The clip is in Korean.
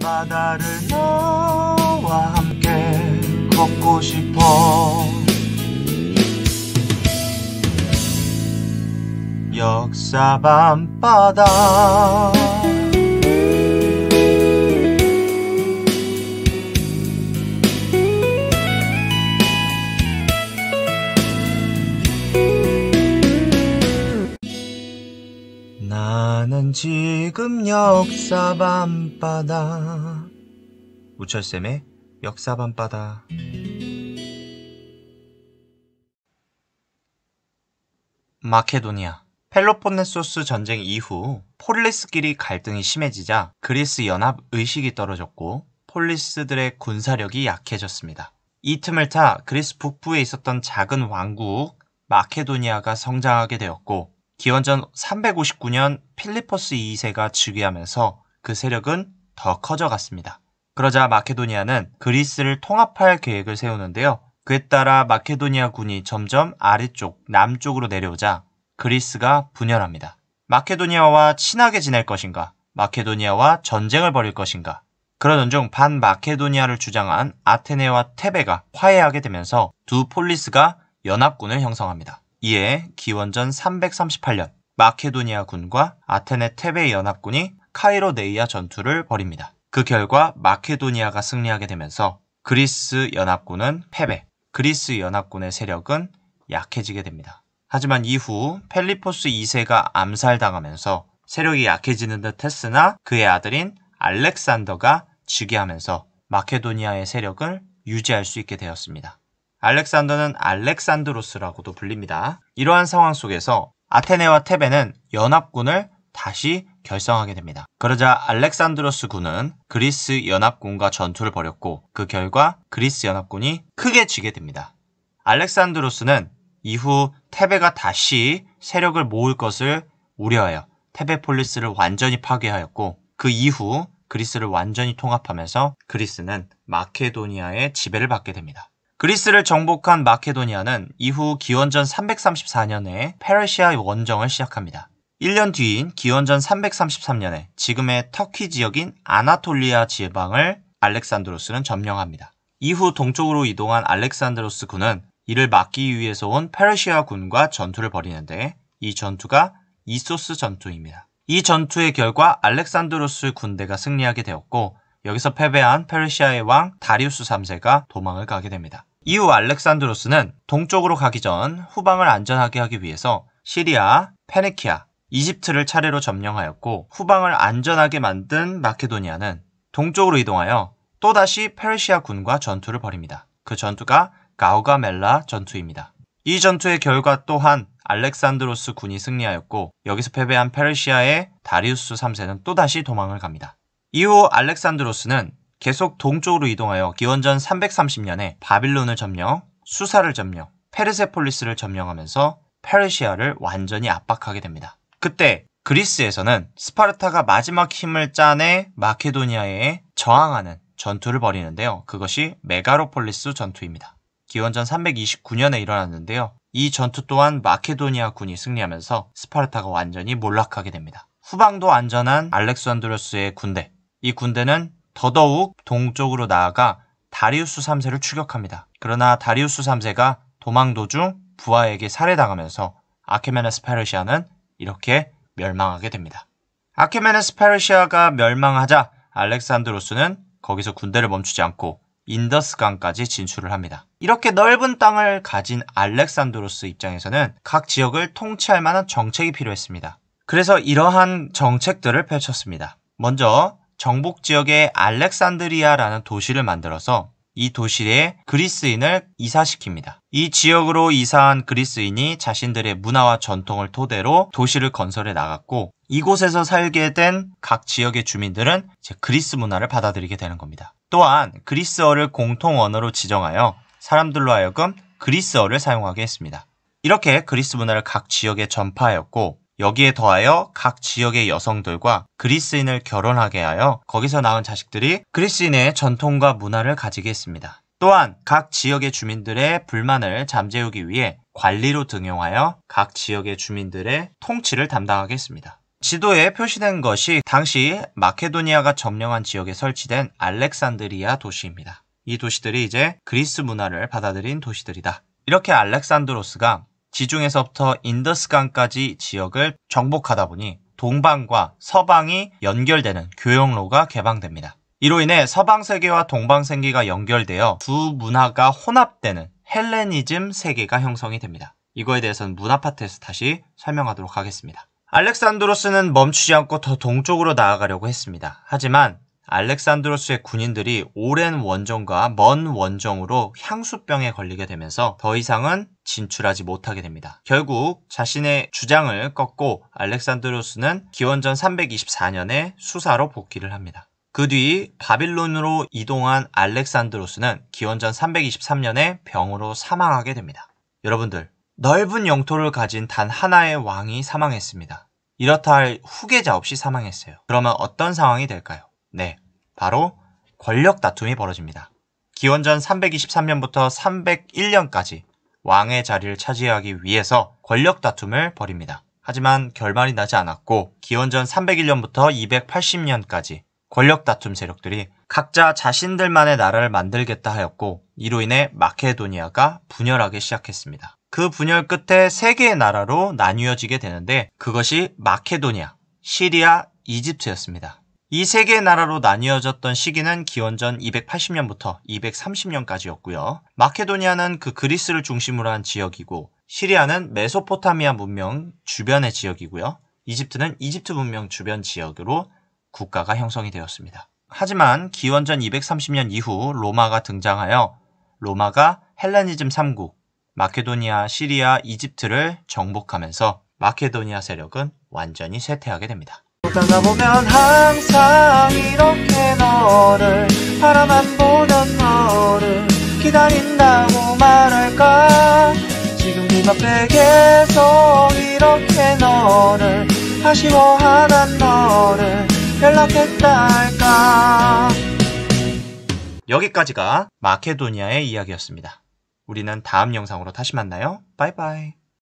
바다를 너와 함께 걷고 싶어 역사 밤바다 나는 지금 역사 밤바다 우철쌤의 역사 밤바다 마케도니아 펠로폰네소스 전쟁 이후 폴리스끼리 갈등이 심해지자 그리스 연합 의식이 떨어졌고 폴리스들의 군사력이 약해졌습니다. 이 틈을 타 그리스 북부에 있었던 작은 왕국 마케도니아가 성장하게 되었고 기원전 359년 필리포스 2세가 즉위하면서 그 세력은 더 커져갔습니다. 그러자 마케도니아는 그리스를 통합할 계획을 세우는데요. 그에 따라 마케도니아 군이 점점 아래쪽, 남쪽으로 내려오자 그리스가 분열합니다. 마케도니아와 친하게 지낼 것인가? 마케도니아와 전쟁을 벌일 것인가? 그러던 중 반마케도니아를 주장한 아테네와 테베가 화해하게 되면서 두 폴리스가 연합군을 형성합니다. 이에 기원전 338년 마케도니아 군과 아테네 테베 연합군이 카이로네이아 전투를 벌입니다. 그 결과 마케도니아가 승리하게 되면서 그리스 연합군은 패배, 그리스 연합군의 세력은 약해지게 됩니다. 하지만 이후 펠리포스 2세가 암살당하면서 세력이 약해지는 듯 했으나 그의 아들인 알렉산더가 즉위하면서 마케도니아의 세력을 유지할 수 있게 되었습니다. 알렉산더는 알렉산드로스라고도 불립니다. 이러한 상황 속에서 아테네와 테베는 연합군을 다시 결성하게 됩니다. 그러자 알렉산드로스 군은 그리스 연합군과 전투를 벌였고 그 결과 그리스 연합군이 크게 지게 됩니다. 알렉산드로스는 이후 테베가 다시 세력을 모을 것을 우려하여 테베폴리스를 완전히 파괴하였고 그 이후 그리스를 완전히 통합하면서 그리스는 마케도니아의 지배를 받게 됩니다. 그리스를 정복한 마케도니아는 이후 기원전 334년에 페르시아 원정을 시작합니다. 1년 뒤인 기원전 333년에 지금의 터키 지역인 아나톨리아 지방을 알렉산드로스는 점령합니다. 이후 동쪽으로 이동한 알렉산드로스 군은 이를 막기 위해서 온 페르시아 군과 전투를 벌이는데 이 전투가 이소스 전투입니다. 이 전투의 결과 알렉산드로스 군대가 승리하게 되었고 여기서 패배한 페르시아의 왕 다리우스 3세가 도망을 가게 됩니다. 이후 알렉산드로스는 동쪽으로 가기 전 후방을 안전하게 하기 위해서 시리아, 페니키아, 이집트를 차례로 점령하였고 후방을 안전하게 만든 마케도니아는 동쪽으로 이동하여 또다시 페르시아 군과 전투를 벌입니다. 그 전투가 가우가멜라 전투입니다. 이 전투의 결과 또한 알렉산드로스 군이 승리하였고 여기서 패배한 페르시아의 다리우스 3세는 또다시 도망을 갑니다. 이후 알렉산드로스는 계속 동쪽으로 이동하여 기원전 330년에 바빌론을 점령, 수사를 점령, 페르세폴리스를 점령하면서 페르시아를 완전히 압박하게 됩니다. 그때 그리스에서는 스파르타가 마지막 힘을 짜내 마케도니아에 저항하는 전투를 벌이는데요. 그것이 메가로폴리스 전투입니다. 기원전 329년에 일어났는데요. 이 전투 또한 마케도니아 군이 승리하면서 스파르타가 완전히 몰락하게 됩니다. 후방도 안전한 알렉산드로스의 군대. 이 군대는 더더욱 동쪽으로 나아가 다리우스 3세를 추격합니다. 그러나 다리우스 3세가 도망 도중 부하에게 살해당하면서 아케메네스 페르시아는 이렇게 멸망하게 됩니다. 아케메네스 페르시아가 멸망하자 알렉산드로스는 거기서 군대를 멈추지 않고 인더스강까지 진출을 합니다. 이렇게 넓은 땅을 가진 알렉산드로스 입장에서는 각 지역을 통치할 만한 정책이 필요했습니다. 그래서 이러한 정책들을 펼쳤습니다. 먼저 정복 지역의 알렉산드리아라는 도시를 만들어서 이 도시에 그리스인을 이사시킵니다. 이 지역으로 이사한 그리스인이 자신들의 문화와 전통을 토대로 도시를 건설해 나갔고 이곳에서 살게 된 각 지역의 주민들은 그리스 문화를 받아들이게 되는 겁니다. 또한 그리스어를 공통 언어로 지정하여 사람들로 하여금 그리스어를 사용하게 했습니다. 이렇게 그리스 문화를 각 지역에 전파하였고 여기에 더하여 각 지역의 여성들과 그리스인을 결혼하게 하여 거기서 낳은 자식들이 그리스인의 전통과 문화를 가지게 했습니다. 또한 각 지역의 주민들의 불만을 잠재우기 위해 관리로 등용하여 각 지역의 주민들의 통치를 담당하게 했습니다. 지도에 표시된 것이 당시 마케도니아가 점령한 지역에 설치된 알렉산드리아 도시입니다. 이 도시들이 이제 그리스 문화를 받아들인 도시들이다. 이렇게 알렉산드로스가 지중해서부터 인더스강까지 지역을 정복하다 보니 동방과 서방이 연결되는 교역로가 개방됩니다. 이로 인해 서방 세계와 동방 세계가 연결되어 두 문화가 혼합되는 헬레니즘 세계가 형성이 됩니다. 이거에 대해서는 문화 파트에서 다시 설명하도록 하겠습니다. 알렉산드로스는 멈추지 않고 더 동쪽으로 나아가려고 했습니다. 하지만 알렉산드로스의 군인들이 오랜 원정과 먼 원정으로 향수병에 걸리게 되면서 더 이상은 진출하지 못하게 됩니다. 결국 자신의 주장을 꺾고 알렉산드로스는 기원전 324년에 수사로 복귀를 합니다. 그 뒤 바빌론으로 이동한 알렉산드로스는 기원전 323년에 병으로 사망하게 됩니다. 여러분들, 넓은 영토를 가진 단 하나의 왕이 사망했습니다. 이렇다 할 후계자 없이 사망했어요. 그러면 어떤 상황이 될까요? 네, 바로 권력 다툼이 벌어집니다. 기원전 323년부터 301년까지 왕의 자리를 차지하기 위해서 권력 다툼을 벌입니다. 하지만 결말이 나지 않았고 기원전 301년부터 280년까지 권력 다툼 세력들이 각자 자신들만의 나라를 만들겠다 하였고 이로 인해 마케도니아가 분열하기 시작했습니다. 그 분열 끝에 세 개의 나라로 나뉘어지게 되는데 그것이 마케도니아, 시리아, 이집트였습니다. 이세 개의 나라로 나뉘어졌던 시기는 기원전 280년부터 230년까지였고요. 마케도니아는 그 그리스를 중심으로 한 지역이고 시리아는 메소포타미아 문명 주변의 지역이고요. 이집트는 이집트 문명 주변 지역으로 국가가 형성이 되었습니다. 하지만 기원전 230년 이후 로마가 등장하여 로마가 헬레니즘 3국, 마케도니아, 시리아, 이집트를 정복하면서 마케도니아 세력은 완전히 쇠퇴하게 됩니다. 걷다 보면 항상 이렇게 너를 바라만 보던 너를 기다린다고 말할까 지금 네 맘에 계속 이렇게 너를 아쉬워하던 너를 연락했다 할까 여기까지가 마케도니아의 이야기였습니다. 우리는 다음 영상으로 다시 만나요. 바이바이.